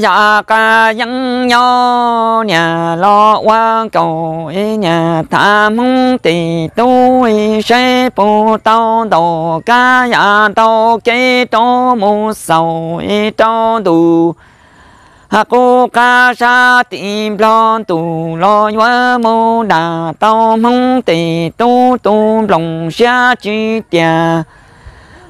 dạ ca dân nho nhà lo qua cầu nhà tham mong tì tôi sẽ phụ tao đồ ca nhà tao chế cho mu sầu cho đủ à cô ca sa tìm lo tù lo nhớ mu đà tao mong tì tu tu lòng xa chi tiệt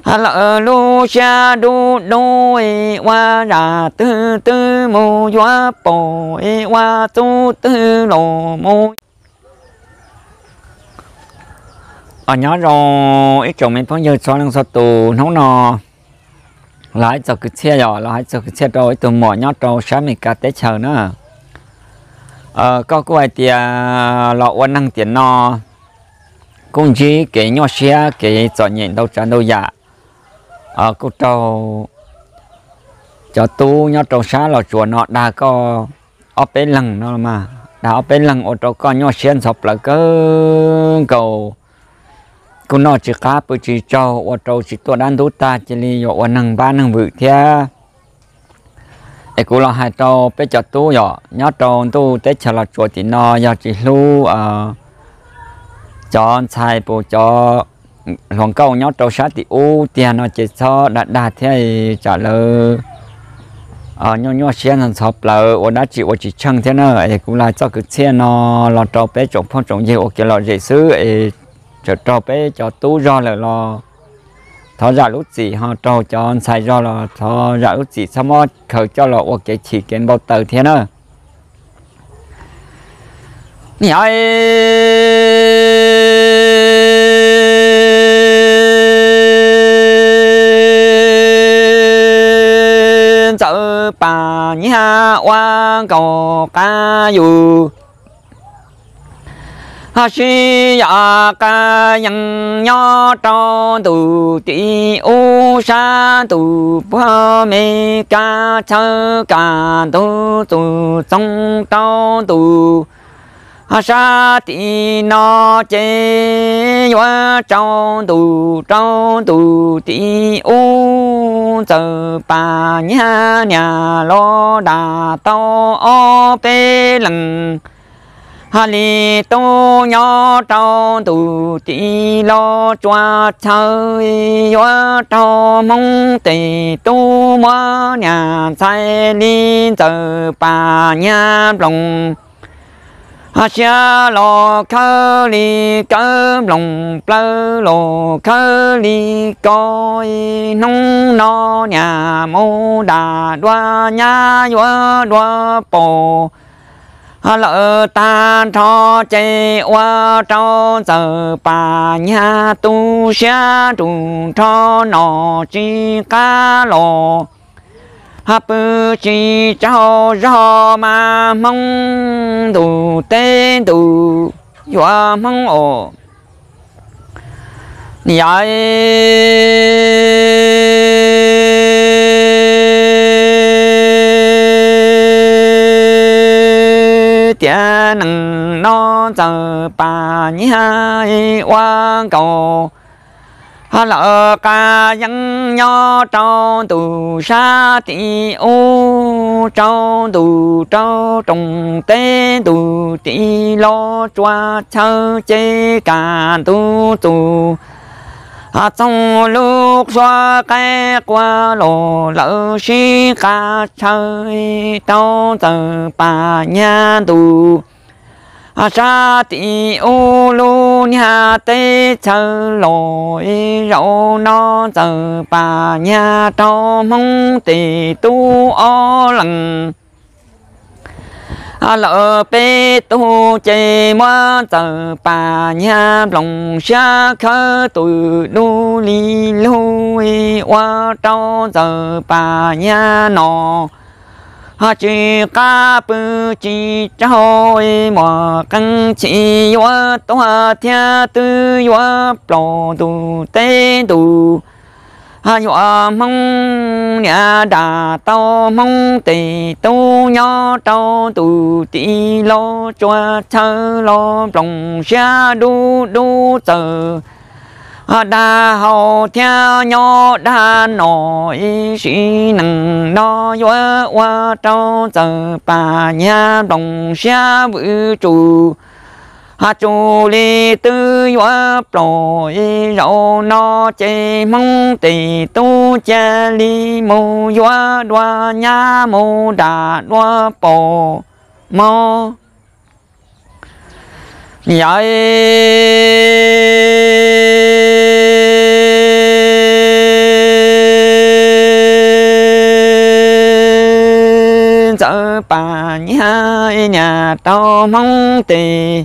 lỡ ờ, lu xa đu đôi qua đà tư tư mù gió bồi qua tu tư lộ mù ở nhỏ rồi ít chồng mình phong giờ cho năng sao tù nấu nò lái cho cái xe nhỏ lái cho cái xe rồi từ mỏ nhỏ rồi sáng mình cả tế chờ nữa ờ có cái thì à, lọ quan năng tiền nò cũng chỉ cái nhỏ xe cái chọn nhện đâu chán đâu dạ ở ờ, cô trâu cho tu nhau trâu xá là chùa nọ đã có ở bên lăng nó mà đã ở bên lăng ở trâu có nhau xuyên sập là cứ cầu cô nọ chỉ cá bự chỉ cho ở trâu chỉ tua đan đút ta chỉ li ở năng ba năng vự thế ai cô lo hai trâu bé cho tu yo nhau trâu tu tết chờ là chùa thì nọ yo chỉ lu à ờ, chọn sai bộ cho hoàng câu nhớ trâu sát thì ô tiền nó chỉ cho đã đạt thế trả lời ờ nhau nhau xem thằng sập là ô đã chỉ ô chỉ chăng thế nào ấy cũng là cho cứ xe nó lo trâu bé trộn phong trộn nhiều kia lo dễ xứ cho trâu bé cho tú do là lo thọ giả dạ lúc gì họ trâu cho sai do là thọ giả dạ lúc gì sao mà khởi cho là ô cái chỉ kiến bao tờ thế nữa nhảy nhí ha oa cầu ca dù ha si ya ca nhân nho cho tu ti u sa tu pa me ca cha ca tu tu song tao tu ha sa ti no che yo trong tu trong tu ti u bà nhà nhà lo đà to o tê lần hà li to nhỏ trâu tù tì lo choa chơi yo trâu mong tì tu mơ nhà sai li giờ bà nhà lòng a cha lo khơ li cơ lòng plơ lo khơ li coi nông no nhà mô đà đoa nha doa đoa bồ a lỡ ta tho chê oa tro giờ bà nha tu xa trùng tho nọ chi ca lò hấp chi cho rõ mà mong đủ tên đủ dọa mong ổ Nhạy tia nằng nó giờ bà nhai oan cầu lỡ ca dân nho cho tù sa tỷ ô cho tù cho trồng tế tù tỷ lo choa chơ chê cả tu tù à trong lúc xoa cái qua lộ lỡ xí ca chơi trong tờ bà nhà tù ra thì ô lô nhà tê chờ lỗi rau nó giờ bà nhà cho mong tì tu o lằng lỡ bê tu chê mua giờ bà nhà lòng xa khơ tù đu li lùi qua cho giờ bà nhà nọ ha chi ca pu chi cho hoi mo căng chi yo to ha thia tu yo pro tu te tu ha yo mong nhà đà tao mong tì tu nho tao tu ti lo cho thơ lo prong xa đu đu tờ đa hậu theo nhau đa nội sĩ nặng đó vua qua trâu giờ bà nhà đồng xa vũ trụ hà chủ lý tư vua bồi rau nó chê mong tỷ tu chê lý mô vua đoa nhà mô đà đoa bồ mô Vậy bà nhà nhà tao mong tì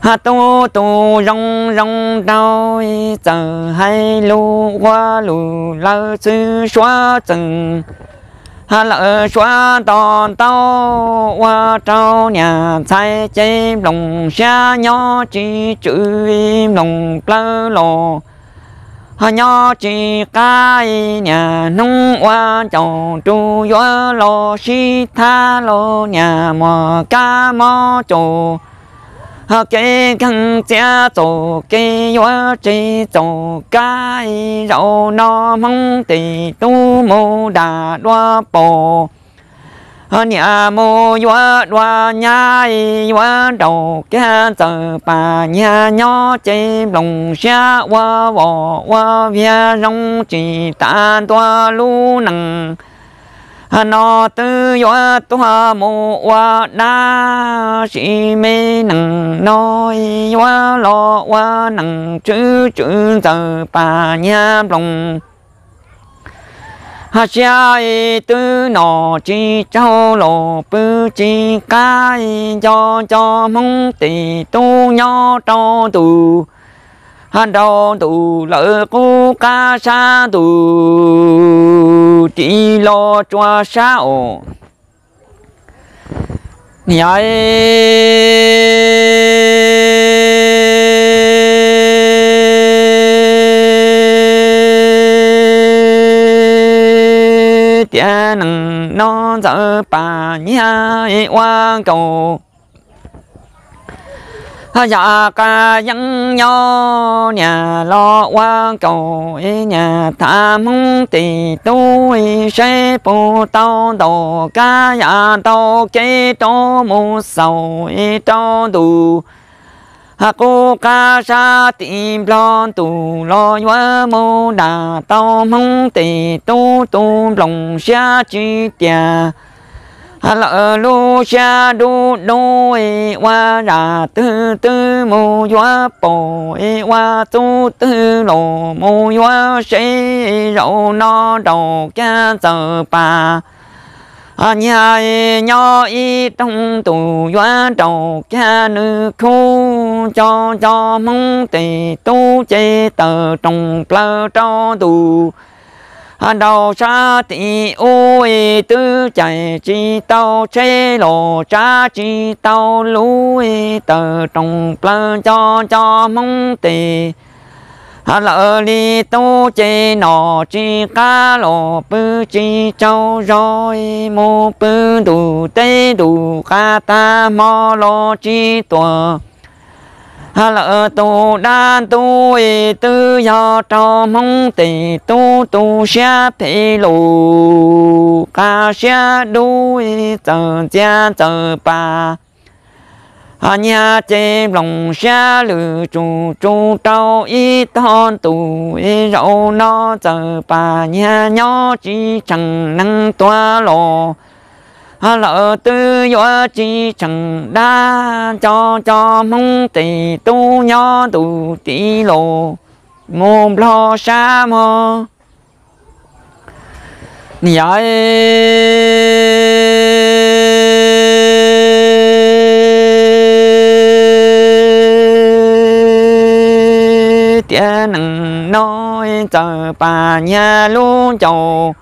hà tu tu rong rong đau chờ hai lu qua lu lơ sư xóa chừng hà lỡ xóa đòn tao qua trâu nhà sai chế lòng xa nhỏ chỉ chữ lòng lơ lồ họ nhỏ chỉ cái nhà nông hoa trồng chu gió lo si tha lo nhà mò cá mò trù họ cái khăn cha trù cái gió chỉ trù cái rau nó mong tì tu mô đà đoa bồ nhà mô yoa đoa nhai vua đầu kia giờ bà nhà nhỏ chê lòng xa vua vỏ vua vía rong chỉ ta toa lu nặng nó tư vua toa mô vua đa sĩ mê nặng nói vua lọ vua nặng chữ chữ giờ bà nhà lòng hà cha y tư nọ chi châu lộ bư chi ca y cho cho mong tỳ tu nho cho tu hàn đầu tu lỡ cu ca sa tu chỉ lo cho sao nhảy tia nằng nó giờ bà nhia qua cầu ờ, dạ ca dân nho nhà lo qua cầu nhà tham mong tì tôi sẽ bù tao đồ ca dạ tao chế tao mua sầu tao đủ cô ca sa tìm lon tù lo nhớ mô đà tao mong tì tu tu lòng xa chi tià lỡ lu xa đu đu e qua đà tư tư mô nhớ bồ e qua tu tư lộ mô nhớ sĩ rậu no đầu cha tờ bà à nhà nhỏ y trong tù hóa trầu cha nữ khu cho cho mong tì tu chê tờ trồng lơ cho tù ờ, đầu xa thì ôi tư chạy chi tao chê lộ cha chi tao lúi tờ trồng lơ cho cho mong tì hà lỡ li tu chi nọ chi cá lò bư chi châu rồi mô bư đủ tê đủ ca ta mò lò chi tuờ hà lỡ tu đan tu y tư do cho mong tỷ tu tu xa phê lù ca xa đuôi tờ cha tờ bà à nhà chế lòng xa lử chú chú trâu y thon tù y rậu nó giờ bà nhà nhỏ chỉ chẳng năng toa lộ à lỡ tư gió chỉ chẳng đa cho cho mong tì tu nhỏ tù tí lộ mồm lo xa mơ nhảy tia nặng nói chờ bà nhà lũ chầu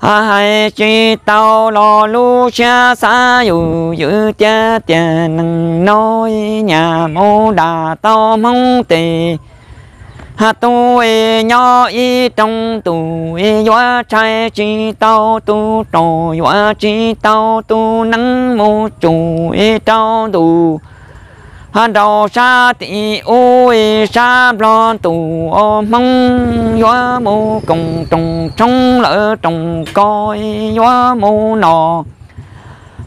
hai chi tao lo lu xa xa dù giữ cha tia nói nhà mô đà tao mong tì hà tôi nhỏ y trong tuổi gió trai chi tao tu trò gió chi tao tu nắng mô chủ tao đủ hà đầu sa tị ôi sa lo tù ô mong gió mô cùng trùng trống lỡ trùng coi gió mô nọ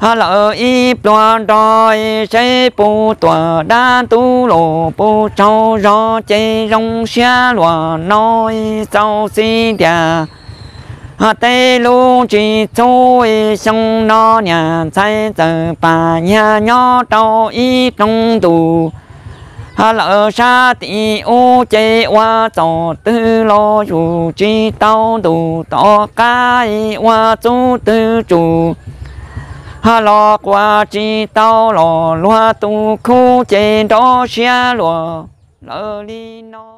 hà lỡ y đoàn đòi xây bù tòa đa tu lộ bù châu gió chê rong xa lòa nói sau xin đà hà tây lu chỉ thôi sông nó nhà sai giờ bà nhà nhỏ trâu y trong tù hà lỡ xa tị ô chê hoa tổ tư lo chủ chi tao tù tỏ cái hoa chú tư chủ hà lo qua chi tao lo loa tu khu chê đó xe lo lỡ đi nó